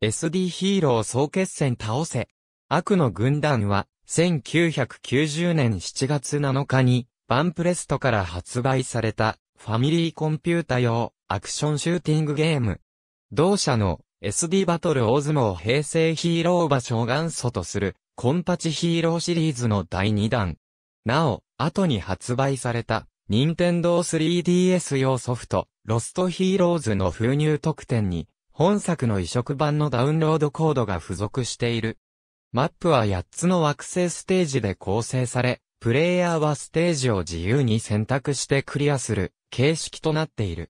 SD ヒーロー総決戦倒せ。悪の軍団は、1990年7月7日に、バンプレストから発売された、ファミリーコンピュータ用、アクションシューティングゲーム。同社の、SD バトル大相撲平成ヒーロー場所元祖とする、コンパチヒーローシリーズの第2弾。なお、後に発売された、任天堂 3DS 用ソフト、ロストヒーローズの封入特典に、本作の移植版のダウンロードコードが付属している。マップは8つの惑星ステージで構成され、プレイヤーはステージを自由に選択してクリアする形式となっている。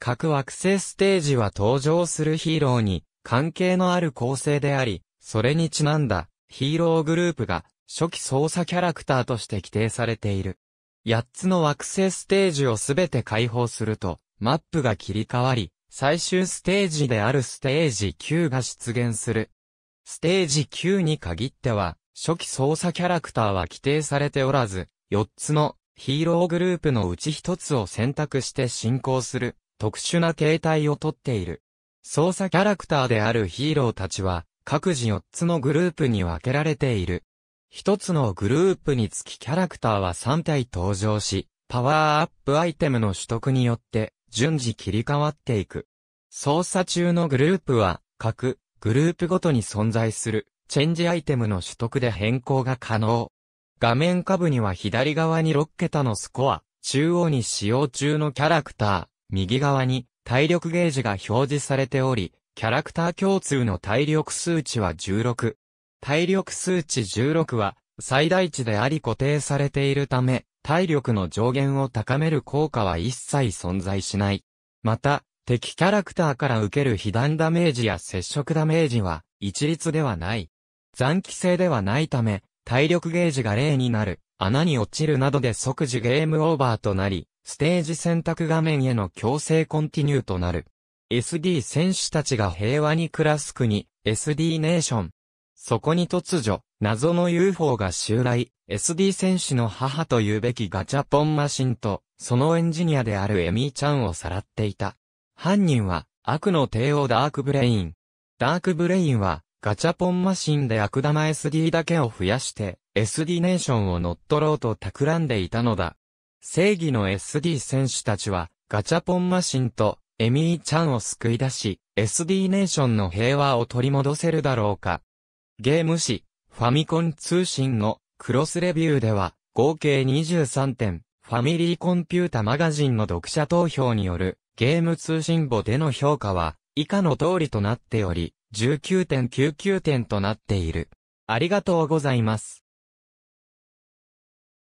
各惑星ステージは登場するヒーローに関係のある構成であり、それにちなんだヒーローグループが初期操作キャラクターとして規定されている。8つの惑星ステージをすべて解放すると、マップが切り替わり、最終ステージであるステージ9が出現する。ステージ9に限っては、初期操作キャラクターは規定されておらず、4つのヒーローグループのうち1つを選択して進行する特殊な形態をとっている。操作キャラクターであるヒーローたちは各自4つのグループに分けられている。1つのグループにつきキャラクターは3体登場し、パワーアップアイテムの取得によって順次切り替わっていく。操作中のグループは、各グループごとに存在するチェンジアイテムの取得で変更が可能。画面下部には左側に6桁のスコア、中央に使用中のキャラクター、右側に体力ゲージが表示されており、キャラクター共通の体力数値は16。体力数値16は最大値であり固定されているため、体力の上限を高める効果は一切存在しない。また、敵キャラクターから受ける被弾ダメージや接触ダメージは一律ではない。残機制ではないため、体力ゲージが0になる、穴に落ちるなどで即時ゲームオーバーとなり、ステージ選択画面への強制コンティニューとなる。SD 選手たちが平和に暮らす国、SD ネーション。そこに突如、謎の UFO が襲来、SD 選手の母というべきガチャポンマシンと、そのエンジニアであるエミーちゃんをさらっていた。犯人は、悪の帝王ダークブレイン。ダークブレインは、ガチャポンマシンで悪玉 SD だけを増やして、SD ネーションを乗っ取ろうと企んでいたのだ。正義の SD 選手たちは、ガチャポンマシンと、エミーちゃんを救い出し、SD ネーションの平和を取り戻せるだろうか。ゲーム誌、ファミコン通信のクロスレビューでは、合計23点、ファミリーコンピュータマガジンの読者投票によるゲーム通信簿での評価は、以下の通りとなっており、19.99点となっている。ありがとうございます。